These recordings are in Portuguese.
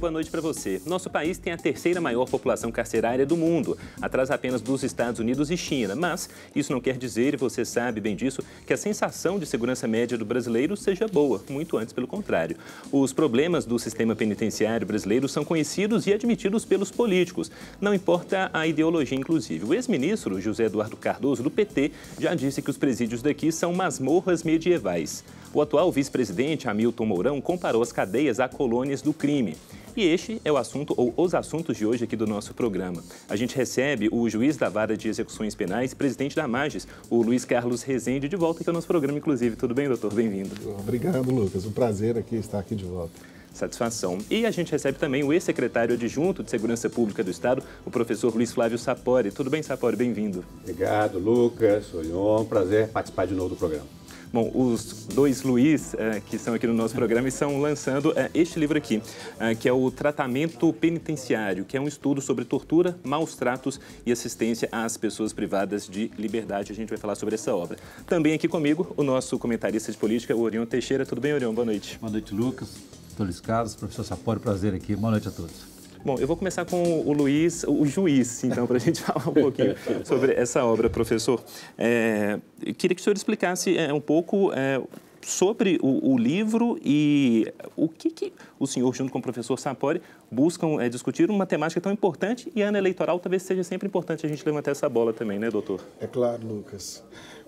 boa noite para você. Nosso país tem a terceira maior população carcerária do mundo, atrás apenas dos Estados Unidos e China. Mas isso não quer dizer, e você sabe bem disso, que a sensação de segurança média do brasileiro seja boa, muito antes pelo contrário. Os problemas do sistema penitenciário brasileiro são conhecidos e admitidos pelos políticos, não importa a ideologia, inclusive. O ex-ministro José Eduardo Cardoso, do PT, já disse que os presídios daqui são masmorras medievais. O atual vice-presidente Hamilton Mourão comparou as cadeias a colônias do crime. E este é o assunto ou os assuntos de hoje aqui do nosso programa. A gente recebe o juiz da Vara de Execuções Penais, presidente da Magis, o Luiz Carlos Rezende, de volta aqui ao nosso programa, inclusive. Tudo bem, doutor? Bem-vindo. Obrigado, Lucas. Um prazer aqui estar aqui de volta. Satisfação. E a gente recebe também o ex-secretário adjunto de Segurança Pública do Estado, o professor Luiz Flávio Sapori. Tudo bem, Sapori? Bem-vindo. Obrigado, Lucas, Orion. Prazer participar de novo do programa. Bom, os dois Luiz é, que estão aqui no nosso programa estão lançando é, este livro aqui, é, que é o Tratamento Penitenciário, que é um estudo sobre tortura, maus tratos e assistência às pessoas privadas de liberdade. A gente vai falar sobre essa obra. Também aqui comigo o nosso comentarista de política, o Orion Teixeira. Tudo bem, Orion? Boa noite. Boa noite, Lucas. Todos Carlos, professor Sapori, prazer aqui. Boa noite a todos. Bom, eu vou começar com o Luiz, o juiz, então, para a gente falar um pouquinho sobre essa obra, professor. É, queria que o senhor explicasse é, um pouco é, sobre o, o, livro e o que, que, o senhor, junto com o professor Sapori, buscam é, discutir uma temática tão importante e ano eleitoral talvez seja sempre importante a gente levantar essa bola também, né, doutor? É claro, Lucas.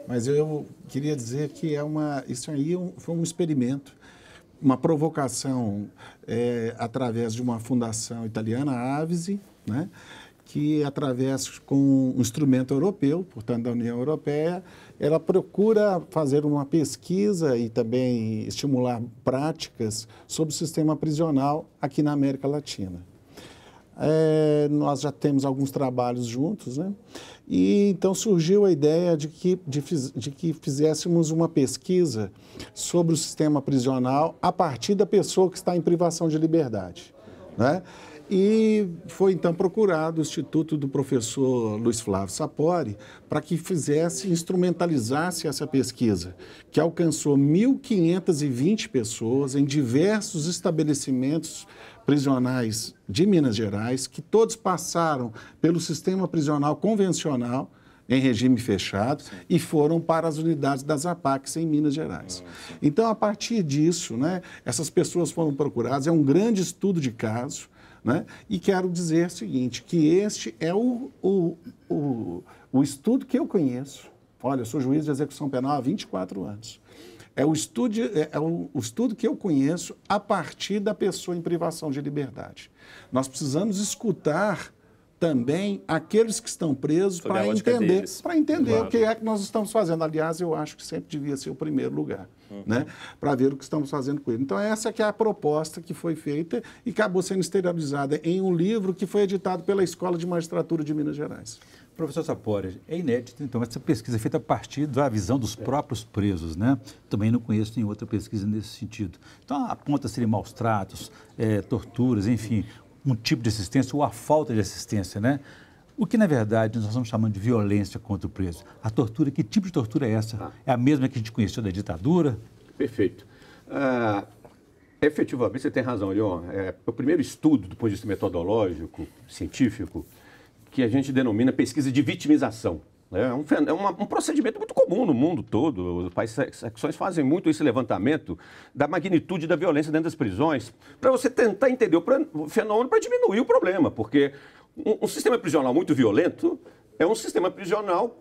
Mas eu queria dizer que é uma, isso aí é foi um experimento uma provocação é, através de uma fundação italiana, a Avisi, né? que, através com um instrumento europeu, portanto, da União Europeia, ela procura fazer uma pesquisa e também estimular práticas sobre o sistema prisional aqui na América Latina. É, nós já temos alguns trabalhos juntos, né? E então surgiu a ideia de que, de, de que fizéssemos uma pesquisa sobre o sistema prisional a partir da pessoa que está em privação de liberdade. Né? E foi então procurado o Instituto do professor Luiz Flávio Sapori para que fizesse, instrumentalizasse essa pesquisa, que alcançou 1.520 pessoas em diversos estabelecimentos prisionais de Minas Gerais, que todos passaram pelo sistema prisional convencional, em regime fechado e foram para as unidades das APACs em Minas Gerais. Ah, então, a partir disso, né, essas pessoas foram procuradas, é um grande estudo de caso, né? E quero dizer o seguinte, que este é o, o, o, o estudo que eu conheço. Olha, eu sou juiz de execução penal há 24 anos. É o, estudo, é, é o, o estudo que eu conheço a partir da pessoa em privação de liberdade. Nós precisamos escutar também aqueles que estão presos para entender, para entender claro. o que é que nós estamos fazendo. Aliás, eu acho que sempre devia ser o primeiro lugar, uhum. né, para ver o que estamos fazendo com ele. Então essa que é a proposta que foi feita e acabou sendo exteriorizada em um livro que foi editado pela Escola de Magistratura de Minas Gerais. Professor Sapori, é inédito, então, essa pesquisa é feita a partir da visão dos é. próprios presos, né? Também não conheço nenhuma outra pesquisa nesse sentido. Então, aponta-se maus tratos, é, torturas, enfim, um tipo de assistência ou a falta de assistência, né? O que, na verdade, nós estamos chamando de violência contra o preso. A tortura, que tipo de tortura é essa? Tá. É a mesma que a gente conheceu da ditadura? Perfeito. Ah, efetivamente, você tem razão, Leon. É, é o primeiro estudo, do ponto de vista metodológico, científico, que a gente denomina pesquisa de vitimização. Né? É um, é uma, um procedimento muito comum no mundo todo. Os países secções fazem muito esse levantamento da magnitude da violência dentro das prisões, para você tentar entender o fenômeno para diminuir o problema, porque um, um sistema prisional muito violento é um sistema prisional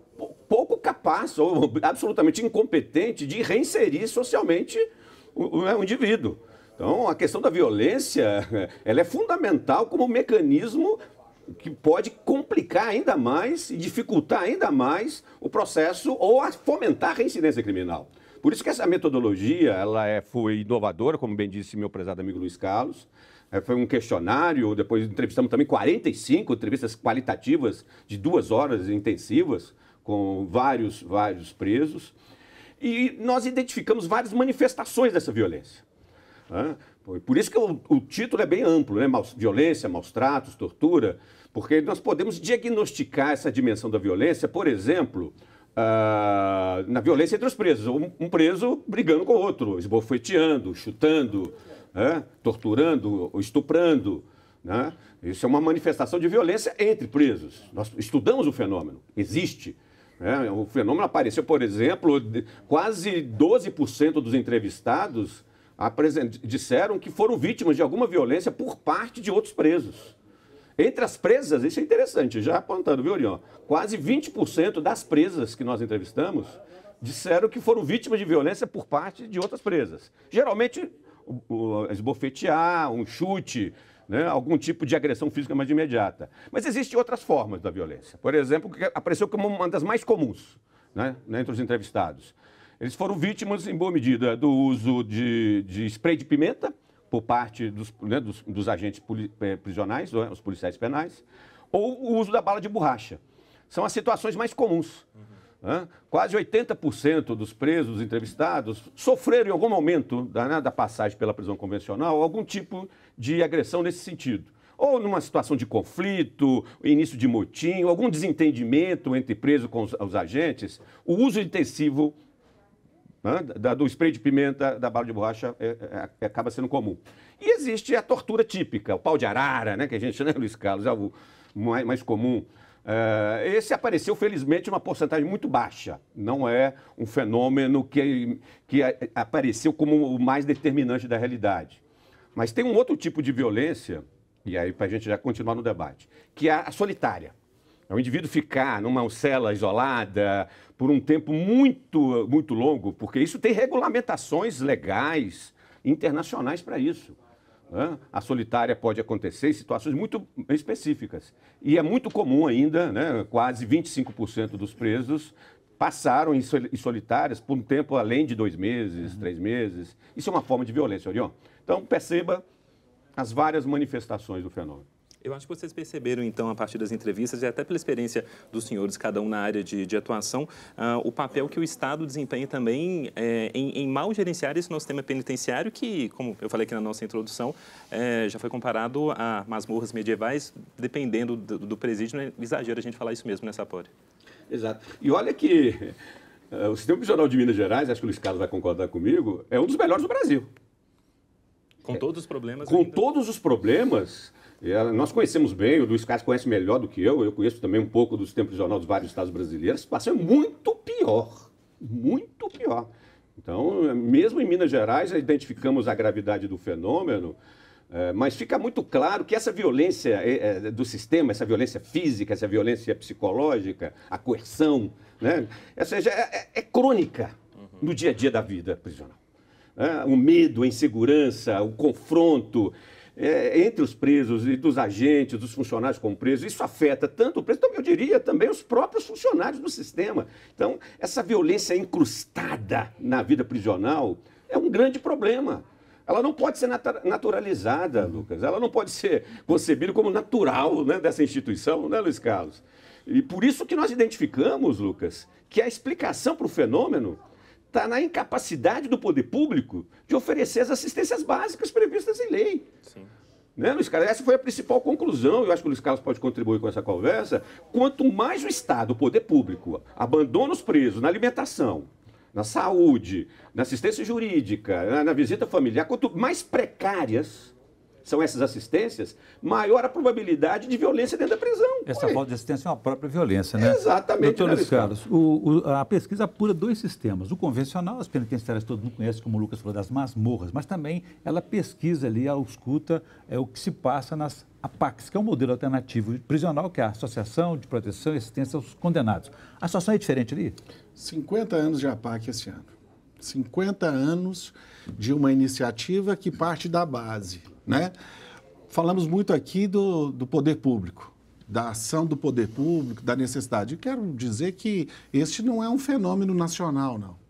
pouco capaz ou absolutamente incompetente de reinserir socialmente o, o é, indivíduo. Então, a questão da violência ela é fundamental como mecanismo que pode complicar ainda mais e dificultar ainda mais o processo ou a fomentar a reincidência criminal. Por isso que essa metodologia ela é, foi inovadora, como bem disse meu prezado amigo Luiz Carlos. É, foi um questionário, depois entrevistamos também 45 entrevistas qualitativas de duas horas intensivas com vários, vários presos. E nós identificamos várias manifestações dessa violência. Né? por isso que o, o, título é bem amplo, né? violência, maus tratos, tortura, porque nós podemos diagnosticar essa dimensão da violência, por exemplo, ah, na violência entre os presos. Um, um preso brigando com o outro, esbofeteando, chutando, né? torturando, estuprando. Né? Isso é uma manifestação de violência entre presos. Nós estudamos o fenômeno, existe. Né? O fenômeno apareceu, por exemplo, quase 12% dos entrevistados disseram que foram vítimas de alguma violência por parte de outros presos. Entre as presas, isso é interessante, já apontando, viu, Orion? Quase 20% das presas que nós entrevistamos disseram que foram vítimas de violência por parte de outras presas. Geralmente, esbofetear, um chute, né, algum tipo de agressão física mais imediata. Mas existem outras formas da violência. Por exemplo, que apareceu como uma das mais comuns né, né entre os entrevistados. Eles foram vítimas, em boa medida, do uso de, de spray de pimenta por parte dos, né, dos, dos agentes poli, eh, prisionais, né, os policiais penais, ou o uso da bala de borracha. São as situações mais comuns. Uhum. Né? Quase 80% dos presos entrevistados sofreram em algum momento da, né, da passagem pela prisão convencional algum tipo de agressão nesse sentido ou numa situação de conflito, início de motim, algum desentendimento entre preso com os, os agentes, o uso intensivo né? da, do spray de pimenta, da bala de borracha, é, é, acaba sendo comum. E existe a tortura típica, o pau de arara, né? que a gente, né, Luiz Carlos, é o mais, mais comum. É, esse apareceu, felizmente, uma porcentagem muito baixa. Não é um fenômeno que, que apareceu como o mais determinante da realidade. Mas tem um outro tipo de violência, e aí para a gente já continuar no debate, que é a solitária. É o indivíduo ficar numa cela isolada por um tempo muito, muito longo, porque isso tem regulamentações legais internacionais para isso. Né? A solitária pode acontecer em situações muito específicas. E é muito comum ainda, né? quase 25% dos presos passaram em solitárias por um tempo além de dois meses, uhum. três meses. Isso é uma forma de violência, Orion. Então, perceba as várias manifestações do fenômeno. Eu acho que vocês perceberam, então, a partir das entrevistas e até pela experiência dos senhores, cada um na área de, de atuação, uh, o papel que o Estado desempenha também é, em, em, mal gerenciar esse nosso sistema penitenciário, que, como eu falei aqui na nossa introdução, é, já foi comparado a masmorras medievais, dependendo do, do presídio. Não é exagero a gente falar isso mesmo, nessa Sapori? Exato. E olha que uh, o sistema prisional de Minas Gerais, acho que o Luiz Carlos vai concordar comigo, é um dos melhores do Brasil. Com é. todos os problemas? Com ainda. todos os problemas ela, nós conhecemos bem, o Luiz Castro conhece melhor do que eu, eu conheço também um pouco dos tempos de jornal dos vários estados brasileiros. A situação é muito pior, muito pior. Então, é, mesmo em Minas Gerais, já identificamos a gravidade do fenômeno, é, mas fica muito claro que essa violência é, é, do sistema, essa violência física, essa violência psicológica, a coerção, né? ou seja, é, é, é crônica uhum. no dia a dia da vida prisional. o medo, a insegurança, o confronto é, entre os presos e dos agentes, dos funcionários como presos. Isso afeta tanto o preso, então, eu diria também os próprios funcionários do sistema. Então, essa violência incrustada na vida prisional é um grande problema. Ela não pode ser naturalizada, Lucas. Ela não pode ser concebida como natural né, dessa instituição, né, Luiz Carlos? E por isso que nós identificamos, Lucas, que a explicação para o fenômeno está na incapacidade do poder público de oferecer as assistências básicas previstas em lei. Sim. Né, Luiz Carlos? Essa foi a principal conclusão, eu acho que o Luiz Carlos pode contribuir com essa conversa. Quanto mais o Estado, o poder público, abandona os presos na alimentação, na saúde, na assistência jurídica, na, na visita familiar, quanto mais precárias são essas assistências, maior a probabilidade de violência dentro da prisão. Essa falta de assistência é uma própria violência, né? Exatamente. Doutor né, Luiz Carlos, o, o, a pesquisa apura dois sistemas. O convencional, as penitenciárias todo mundo conhece, como o Lucas falou, das masmorras, mas também ela pesquisa ali, ausculta é, o que se passa nas APACs, que é um modelo alternativo prisional, que é a Associação de Proteção e Assistência aos Condenados. A situação é diferente ali? 50 anos de APAC esse ano. 50 anos de uma iniciativa que parte da base né? Falamos muito aqui do, do poder público, da ação do poder público, da necessidade. quero dizer que este não é um fenômeno nacional, não.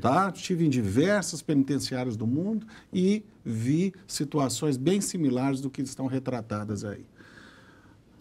Tá? Estive em diversas penitenciárias do mundo e vi situações bem similares do que estão retratadas aí.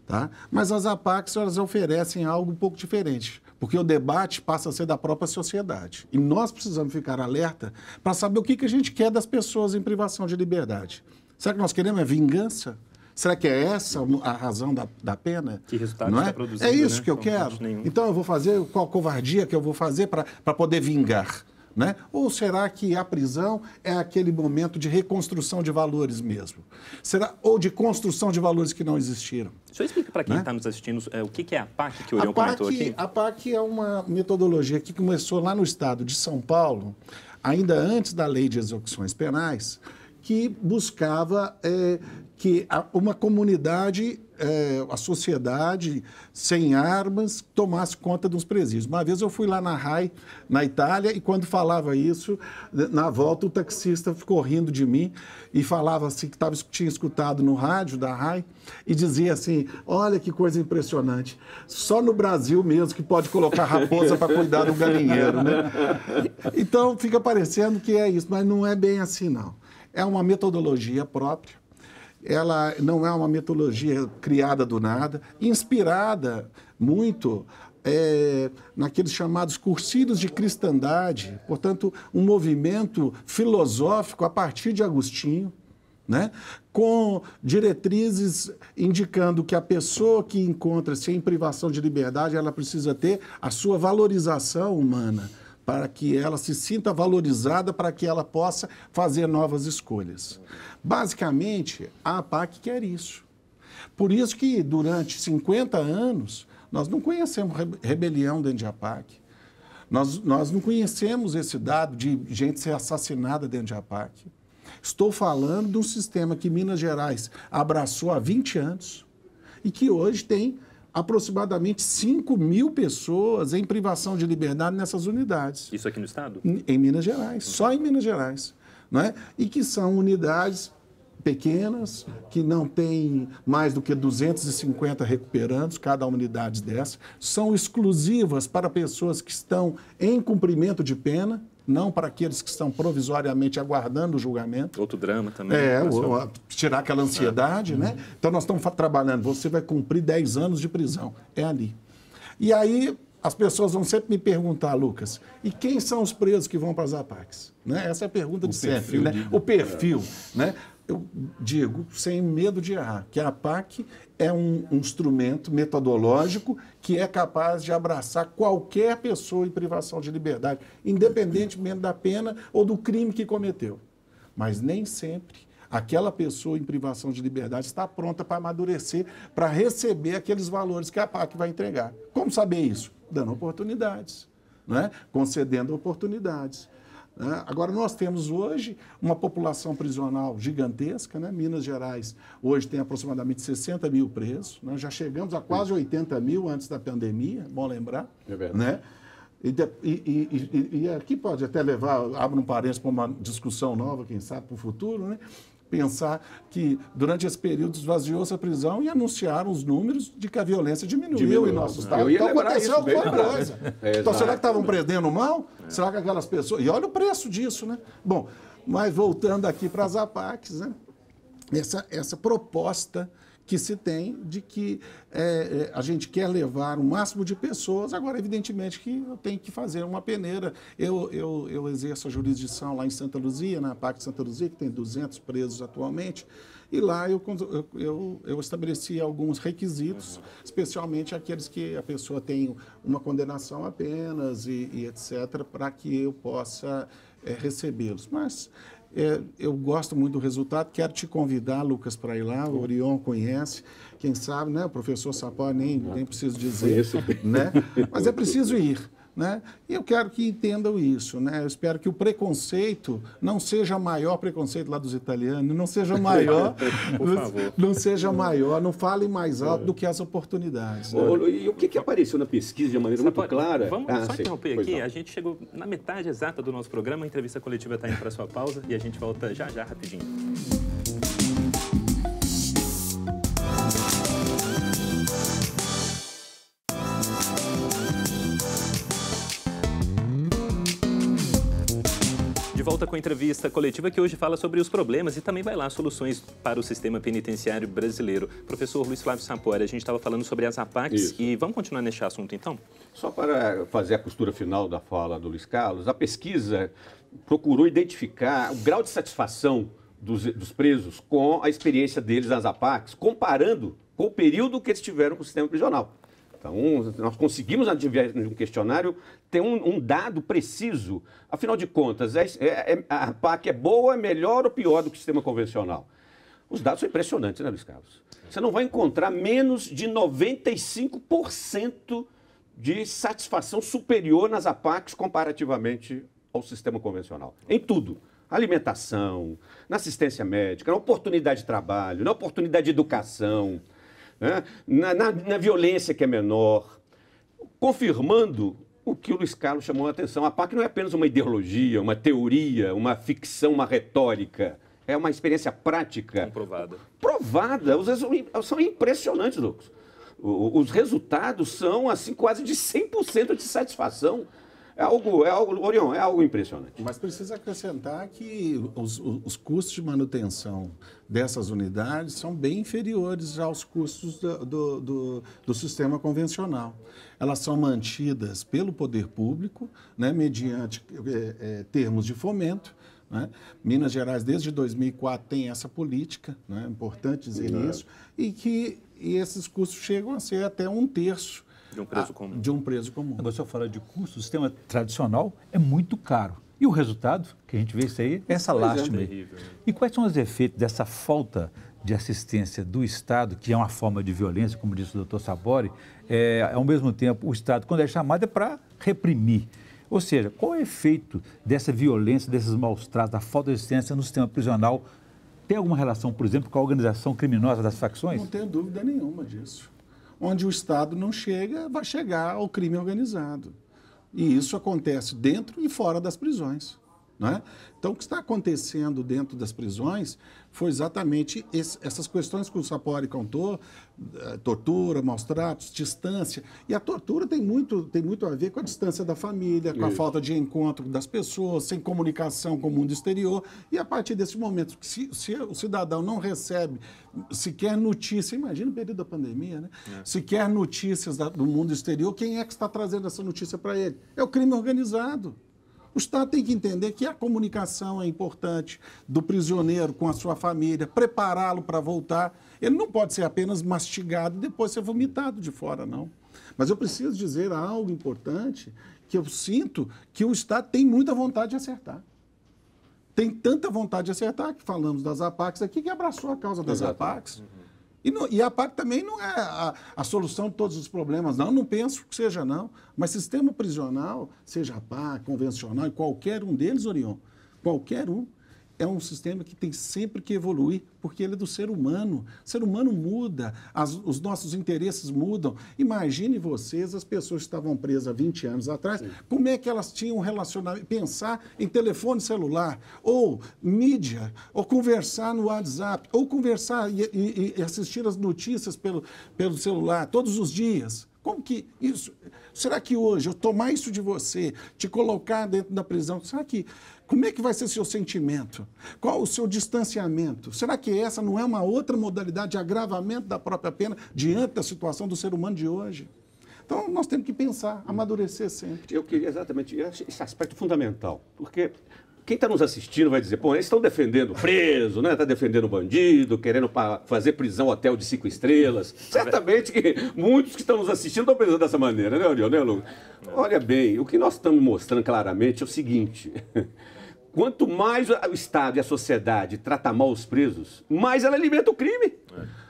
Tá? Mas as APACs elas oferecem algo um pouco diferente, porque o debate passa a ser da própria sociedade. E nós precisamos ficar alerta para saber o que, que a gente quer das pessoas em privação de liberdade. Será que nós queremos é vingança? Será que é essa a razão da, da pena? Que resultado não é? está produzindo? É isso né? que eu não quero. Então eu vou fazer qual covardia que eu vou fazer para poder vingar? Né? Ou será que a prisão é aquele momento de reconstrução de valores mesmo? Será ou de construção de valores que não existiram? O senhor explica para quem está né? Tá nos assistindo é, o que, que, é a PAC que o Orion a PAC, comentou aqui? A PAC é uma metodologia que começou lá no estado de São Paulo, ainda antes da lei de execuções penais, que buscava é, que a, uma comunidade, é, a sociedade sem armas, tomasse conta dos presídios. Uma vez eu fui lá na RAI, na Itália, e quando falava isso, né, na volta o taxista ficou rindo de mim e falava assim, que tava, tinha escutado no rádio da RAI, e dizia assim, olha que coisa impressionante, só no Brasil mesmo que pode colocar raposa para cuidar do galinheiro, né? Então fica parecendo que é isso, mas não é bem assim não. É uma metodologia própria, ela não é uma metodologia criada do nada, inspirada muito é, naqueles chamados cursilhos de cristandade, portanto, um movimento filosófico a partir de Agostinho, né? com diretrizes indicando que a pessoa que encontra-se em privação de liberdade, ela precisa ter a sua valorização humana para que ela se sinta valorizada, para que ela possa fazer novas escolhas. Basicamente, a APAC quer isso. Por isso que, durante 50 anos, nós não conhecemos rebelião dentro de APAC. Nós, nós não conhecemos esse dado de gente ser assassinada dentro de APAC. Estou falando de um sistema que Minas Gerais abraçou há 20 anos e que hoje tem aproximadamente 5 mil pessoas em privação de liberdade nessas unidades. Isso aqui no Estado? Em Minas Gerais, só em Minas Gerais. Não é? E que são unidades pequenas, que não têm mais do que 250 recuperantes, cada unidade dessa, são exclusivas para pessoas que estão em cumprimento de pena, não para aqueles que estão provisoriamente aguardando o julgamento. Outro drama também. É, o, tirar aquela ansiedade, é. né? Uhum. Então nós estamos trabalhando, você vai cumprir 10 anos de prisão. É ali. E aí as pessoas vão sempre me perguntar, Lucas, e quem são os presos que vão para as APACs? Né? Essa é a pergunta o de sempre, né? De... O perfil, é. né? eu digo, sem medo de errar, que a PAC é um, um instrumento metodológico que é capaz de abraçar qualquer pessoa em privação de liberdade, independentemente da pena ou do crime que cometeu. Mas nem sempre aquela pessoa em privação de liberdade está pronta para amadurecer, para receber aqueles valores que a PAC vai entregar. Como saber isso? Dando oportunidades, né? concedendo oportunidades. Né? Agora, nós temos hoje uma população prisional gigantesca. Né? Minas Gerais hoje tem aproximadamente 60 mil presos. Né? Já chegamos a quase 80 mil antes da pandemia, é bom lembrar. É verdade. Né? E, e, e, e, aqui pode até levar, abro um parênteses para uma discussão nova, quem sabe, para o futuro, né? pensar que durante esse período esvaziou-se a prisão e anunciaram os números de que a violência diminuiu, diminuiu. em nosso né? estado. Então aconteceu alguma coisa. É, então será que estavam prendendo mal? É. Será que aquelas pessoas. E olha o preço disso, né? Bom, mas voltando aqui para as APACs, né? Essa, essa proposta que se tem de que é, é, a gente quer levar o máximo de pessoas, agora, evidentemente, que eu tenho que fazer uma peneira. Eu, eu, eu exerço a jurisdição lá em Santa Luzia, na PAC de Santa Luzia, que tem 200 presos atualmente, e lá eu, eu, eu estabeleci alguns requisitos, uhum. especialmente aqueles que a pessoa tem uma condenação apenas e, e etc., para que eu possa é, recebê-los. Mas é, eu gosto muito do resultado. Quero te convidar, Lucas, para ir lá. O Orion conhece. Quem sabe, né? O professor Sapó nem, nem preciso dizer. Conheço. Né? Mas é preciso ir. Né? E eu quero que entendam isso. Né? Eu espero que o preconceito não seja maior preconceito lá dos italianos, não seja maior, não, não seja maior, não falem mais é. alto é. do que as oportunidades. Né? O, e o que, que, apareceu na pesquisa de maneira Você muito pode, clara? Vamos ah, só sim. interromper pois aqui. Não. A gente chegou na metade exata do nosso programa. A entrevista coletiva está indo para a sua pausa e a gente volta já já rapidinho. de volta com a entrevista coletiva que hoje fala sobre os problemas e também vai lá soluções para o sistema penitenciário brasileiro. Professor Luiz Flávio Sapori, a gente estava falando sobre as APACs Isso. e vamos continuar neste assunto então? Só para fazer a costura final da fala do Luiz Carlos, a pesquisa procurou identificar o grau de satisfação dos, dos presos com a experiência deles nas APACs, comparando com o período que eles tiveram com o sistema prisional correta. Um, nós conseguimos, no de um questionário, ter um, um, dado preciso. Afinal de contas, é, é, é, a PAC é boa, é melhor ou pior do que o sistema convencional? Os dados são impressionantes, né, Luiz Carlos? Você não vai encontrar menos de 95% de satisfação superior nas APACs comparativamente ao sistema convencional. Em tudo alimentação, na assistência médica, na oportunidade de trabalho, na oportunidade de educação né? na, na, na violência que é menor, confirmando o que o Luiz Carlos chamou a atenção. A PAC não é apenas uma ideologia, uma teoria, uma ficção, uma retórica. É uma experiência prática. Comprovada. Provada. Os resultados são impressionantes, Lucas. Os resultados são, assim, quase de 100% de satisfação. É algo, é algo, Orion, é algo impressionante. Mas precisa acrescentar que os, os custos de manutenção dessas unidades são bem inferiores aos custos do, do, do, do sistema convencional. Elas são mantidas pelo poder público, né, mediante é, é, termos de fomento, né? Minas Gerais, desde 2004, tem essa política, né? é importante dizer isso, e que e esses custos chegam a ser até um terço de um preso a, ah, comum. De um preso comum. Agora, se eu falar de custo, o sistema tradicional é muito caro. E o resultado que a gente vê isso aí é essa é, lástima. É terrível, né? E quais são os efeitos dessa falta de assistência do Estado, que é uma forma de violência, como disse o doutor Sabori, é, ao mesmo tempo o Estado, quando é chamado, é para reprimir. Ou seja, qual é o efeito dessa violência, desses maus tratos, da falta de assistência no sistema prisional? Tem alguma relação, por exemplo, com a organização criminosa das facções? Não tenho dúvida nenhuma disso. Onde o Estado não chega, vai chegar ao crime organizado. E isso acontece dentro e fora das prisões. Né? Então, o que está acontecendo dentro das prisões foi exatamente esse, essas questões que o Sapori contou, eh, tortura, maus tratos, distância. E a tortura tem muito, tem muito a ver com a distância da família, com a falta de encontro das pessoas, sem comunicação com o mundo exterior. E a partir desse momento, se, se o cidadão não recebe sequer notícia, imagina o período da pandemia, né? É. Sequer notícias da, do mundo exterior, quem é que está trazendo essa notícia para ele? É o crime organizado. O Estado tem que entender que a comunicação é importante do prisioneiro com a sua família, prepará-lo para voltar. Ele não pode ser apenas mastigado e depois ser vomitado de fora, não. Mas eu preciso dizer algo importante que eu sinto que o Estado tem muita vontade de acertar. Tem tanta vontade de acertar que falamos das APACs aqui, que abraçou a causa das Exato. APACs. Uhum. E, não, e a PAC também não é a, a, solução de todos os problemas, não. Não penso que seja, não. Mas sistema prisional, seja a PAC, convencional, qualquer um deles, Orion, qualquer um, é um sistema que tem sempre que evoluir, porque ele é do ser humano. O ser humano muda, as, os nossos interesses mudam. Imagine vocês, as pessoas que estavam presas há 20 anos atrás, Sim. como é que elas tinham relacionamento, pensar em telefone celular, ou mídia, ou conversar no WhatsApp, ou conversar e, e, e assistir as notícias pelo, pelo celular todos os dias. Como que isso? Será que hoje eu tomar isso de você, te colocar dentro da prisão, será que como é que vai ser seu sentimento? Qual o seu distanciamento? Será que essa não é uma outra modalidade de agravamento da própria pena diante da situação do ser humano de hoje? Então, nós temos que pensar, amadurecer sempre. Eu queria exatamente esse aspecto fundamental, porque quem está nos assistindo vai dizer, pô, eles estão defendendo preso, né? Está defendendo bandido, querendo fazer prisão hotel de cinco estrelas. Certamente que muitos que estão nos assistindo estão pensando dessa maneira, né, Oriol, né, é. Olha bem, o que nós estamos mostrando claramente é o seguinte. Quanto mais o Estado e a sociedade tratam mal os presos, mais ela alimenta o crime. É.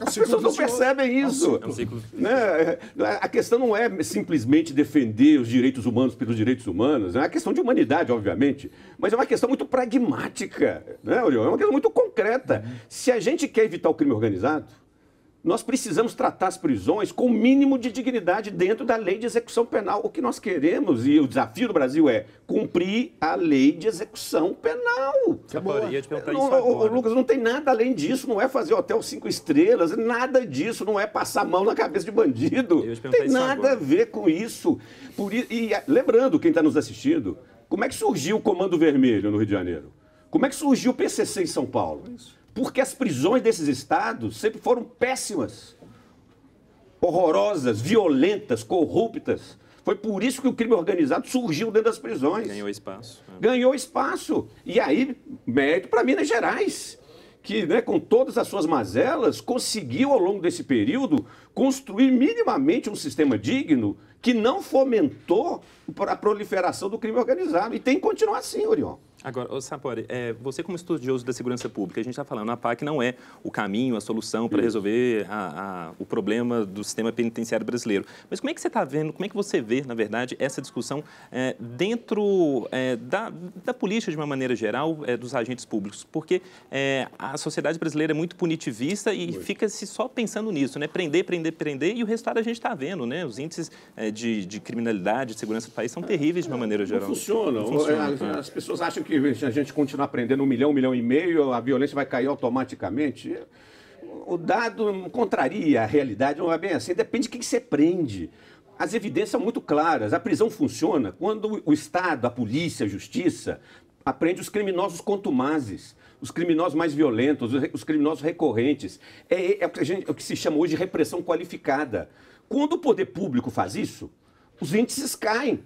É As pessoas não percebem isso. É um ciclo. Né? É, a questão não é simplesmente defender os direitos humanos pelos direitos humanos. É uma questão de humanidade, obviamente. Mas é uma questão muito pragmática, né, É uma questão muito concreta. Se a gente quer evitar o crime organizado, nós precisamos tratar as prisões com o mínimo de dignidade dentro da lei de execução penal. O que nós queremos, e o desafio do Brasil é cumprir a lei de execução penal. Acabaria de perguntar isso né? Lucas, não tem nada além disso, não é fazer hotel cinco estrelas, nada disso, não é passar a mão na cabeça de bandido. Não tem nada agora. a ver com isso. Por, e eh, lembrando, quem está nos assistindo, como é que surgiu o Comando Vermelho no Rio de Janeiro? Como é que surgiu o PCC em São Paulo? É isso. Porque as prisões desses estados sempre foram péssimas, horrorosas, violentas, corruptas. Foi por isso que o crime organizado surgiu dentro das prisões. Ganhou espaço. Né? Ganhou espaço. E aí, mérito para Minas Gerais, que, né, com todas as suas mazelas, conseguiu, ao longo desse período, construir minimamente um sistema digno que não fomentou a proliferação do crime organizado. E tem que continuar assim, Orion. Agora, Sapori, é, você como estudioso da segurança pública, a gente está falando, a PAC não é o caminho, a solução para hum. resolver a, a, o problema do sistema penitenciário brasileiro. Mas como é que você está vendo, como é que você vê, na verdade, essa discussão é, dentro é, da, da, polícia de uma maneira geral, é, dos agentes públicos? Porque é, a sociedade brasileira é muito punitivista e fica-se só pensando nisso, né? Prender, prender, prender, e o resultado a gente está vendo, né? Os índices é, de, de, criminalidade, de segurança do país são terríveis de uma maneira geral. Não funciona. Não funciona. Né? As pessoas acham que que a gente continuar prendendo um milhão, um milhão e meio, a violência vai cair automaticamente. O dado contraria a realidade, não é bem assim. Depende de quem você prende. As evidências são muito claras. A prisão funciona quando o Estado, a polícia, a justiça aprende os criminosos contumazes, os criminosos mais violentos, os criminosos recorrentes. É, é, o gente, é, o que se chama hoje de repressão qualificada. Quando o poder público faz isso, os índices caem.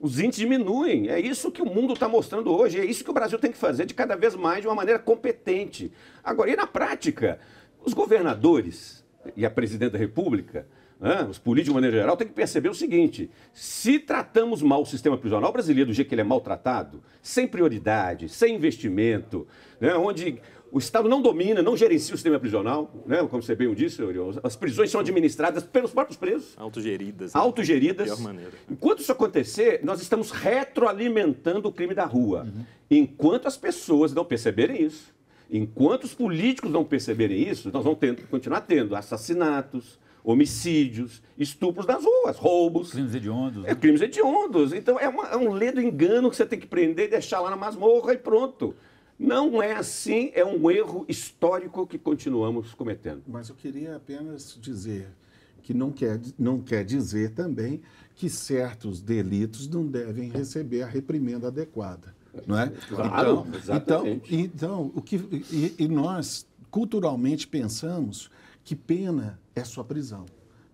Os índices diminuem. É isso que o mundo está mostrando hoje. É isso que o Brasil tem que fazer de cada vez mais de uma maneira competente. Agora, e na prática? Os governadores e a presidente da República, né, os políticos de maneira geral, têm que perceber o seguinte: se tratamos mal o sistema prisional brasileiro do jeito que ele é maltratado, sem prioridade, sem investimento, né, onde o Estado não domina, não gerencia o sistema prisional, né? como você bem disse, As prisões são administradas pelos próprios presos. Autogeridas. Né? Autogeridas. De pior maneira. Enquanto isso acontecer, nós estamos retroalimentando o crime da rua. Uhum. Enquanto as pessoas não perceberem isso, enquanto os políticos não perceberem isso, nós vamos ter, continuar tendo assassinatos, homicídios, estupros nas ruas, roubos. Crimes hediondos. É, né? É, crimes hediondos. Então é, uma, é um ledo engano que você tem que prender e deixar lá na masmorra e pronto. Não é assim, é um erro histórico que continuamos cometendo. Mas eu queria apenas dizer que não quer, não quer dizer também que certos delitos não devem receber a reprimenda adequada. Não é? Claro, então, então exatamente. Então, então o que, e, e nós culturalmente pensamos que pena é sua prisão.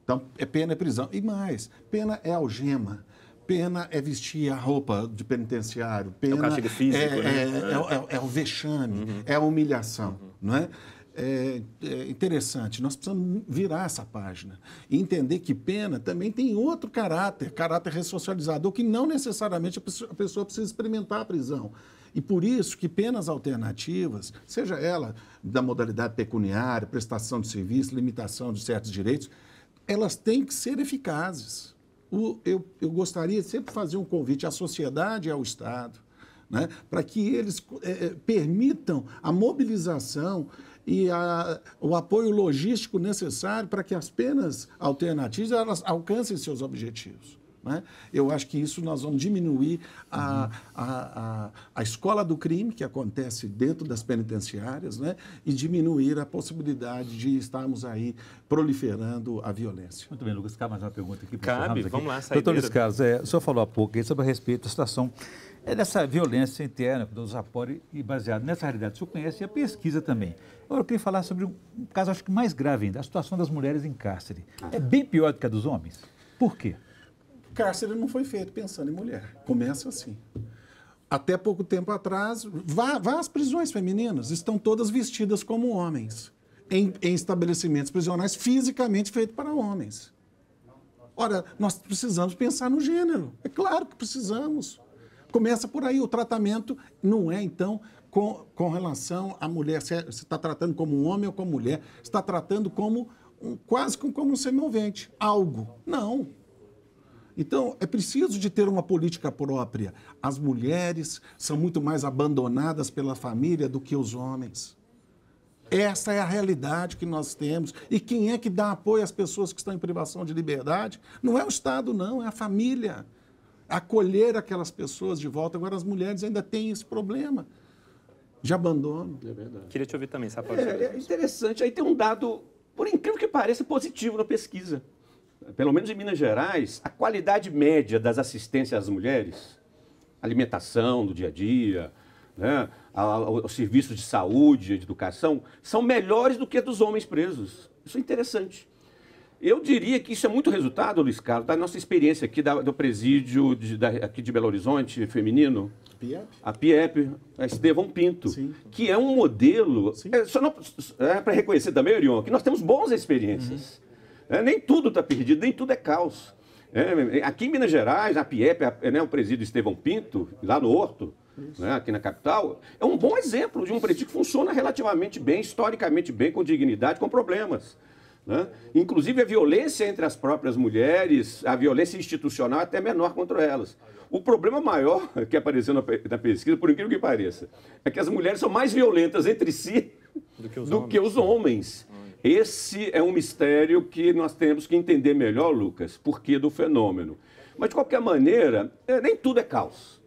Então, é pena é prisão. E mais, pena é algema. Pena é vestir a roupa de penitenciário. Pena é o castigo físico, é, né? é, é, é, é, o vexame, uhum. é a humilhação, uhum. não é? É, é, interessante. Nós precisamos virar essa página e entender que pena também tem outro caráter, caráter ressocializador, que não necessariamente a pessoa precisa experimentar a prisão. E por isso que penas alternativas, seja ela da modalidade pecuniária, prestação de serviço, limitação de certos direitos, elas têm que ser eficazes o, eu, eu gostaria de sempre fazer um convite à sociedade e ao Estado, né, para que eles é, é permitam a mobilização e a, o apoio logístico necessário para que as penas alternativas elas alcancem seus objetivos. Né? Eu acho que isso nós vamos diminuir a, a, a, a, escola do crime que acontece dentro das penitenciárias né? e diminuir a possibilidade de estarmos aí proliferando a violência. Muito bem, Lucas, cabe mais uma pergunta aqui. Cabe, aqui. vamos lá. Saideira. Doutor Luiz Carlos, é, o senhor falou há pouco sobre a respeito da situação é dessa violência interna dos Zapori e baseado nessa realidade que o senhor conhece e a pesquisa também. Agora eu queria falar sobre um caso acho que mais grave ainda, a situação das mulheres em cárcere. É bem pior do que a dos homens? Por quê? Cárcere não foi feito pensando em mulher. Começa assim. Até pouco tempo atrás, vá, vá às prisões femininas, estão todas vestidas como homens, em, em estabelecimentos prisionais fisicamente feitos para homens. Ora, nós precisamos pensar no gênero, é claro que precisamos. Começa por aí, o tratamento não é, então, com, com relação à mulher, se é, está tratando como um homem ou como mulher, está tratando como um, quase como um semovente, algo. Não, então, é preciso de ter uma política própria. As mulheres são muito mais abandonadas pela família do que os homens. Essa é a realidade que nós temos. E quem é que dá apoio às pessoas que estão em privação de liberdade? Não é o Estado, não, é a família. Acolher aquelas pessoas de volta. Agora, as mulheres ainda têm esse problema de abandono. É verdade. Queria te ouvir também, sabe? É, é interessante. Aí tem um dado, por incrível que pareça, positivo na pesquisa pelo menos em Minas Gerais, a qualidade média das assistências às mulheres, alimentação do dia a dia, né, os serviços de saúde, de educação, são melhores do que a dos homens presos. Isso é interessante. Eu diria que isso é muito resultado, Luiz Carlos, da nossa experiência aqui da, do presídio de, da, aqui de Belo Horizonte feminino. PIEP. A PIEP, a Estevão Pinto, Sim. que é um modelo. Sim. É, é para reconhecer também, Orion, que nós temos boas experiências. Uhum. É, nem tudo está perdido, nem tudo é caos. É, aqui em Minas Gerais, a PIEP, a, né, o presídio Estevão Pinto, lá no Horto, né, aqui na capital, é um bom exemplo de um presídio que funciona relativamente bem, historicamente bem, com dignidade, com problemas. Né? Inclusive a violência entre as próprias mulheres, a violência institucional é até menor contra elas. O problema maior que apareceu na, na pesquisa, por incrível que pareça, é que as mulheres são mais violentas entre si do que os do homens. Que os homens. Esse é um mistério que nós temos que entender melhor, Lucas, que do fenômeno. Mas, de qualquer maneira, é, nem tudo é caos.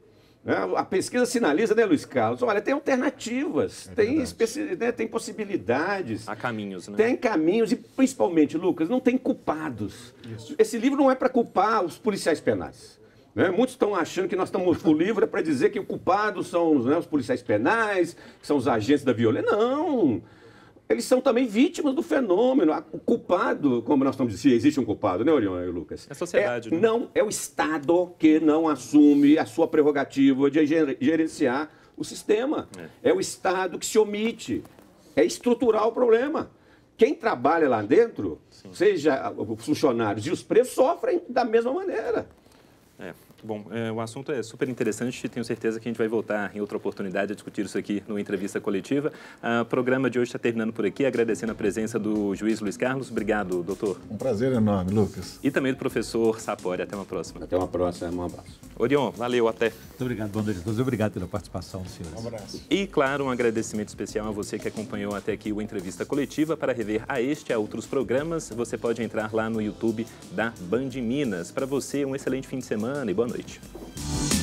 Né? A pesquisa sinaliza, né, Luiz Carlos? Olha, tem alternativas, é tem, né, tem possibilidades. Há caminhos, né? Tem caminhos e, principalmente, Lucas, não tem culpados. Isso. Esse livro não é para culpar os policiais penais. Né? Muitos estão achando que nós estamos o livro é para dizer que o culpado são né, os policiais penais, são os agentes da violência. Não! eles são também vítimas do fenômeno. O culpado, como nós estamos dizendo, existe um culpado, né, Orion e Lucas? É a sociedade. É, né? Não, é o Estado que não assume a sua prerrogativa de gerenciar o sistema. É, é o Estado que se omite. É estrutural o problema. Quem trabalha lá dentro, Sim. seja os funcionários e os presos, sofrem da mesma maneira. É. Bom, é, o assunto é super interessante. Tenho certeza que a gente vai voltar em outra oportunidade a discutir isso aqui no Entrevista Coletiva. O programa de hoje está terminando por aqui, agradecendo a presença do juiz Luiz Carlos. Obrigado, doutor. Um prazer enorme, Lucas. E também do professor Sapori. Até uma próxima. Até uma próxima. Um abraço. Orion, valeu, até. Muito obrigado, bom dia a todos. Obrigado pela participação, senhores. Um abraço. E, claro, um agradecimento especial a você que acompanhou até aqui o Entrevista Coletiva. Para rever a este e a outros programas, você pode entrar lá no YouTube da Band Minas. Para você, um excelente fim de semana e boa noite.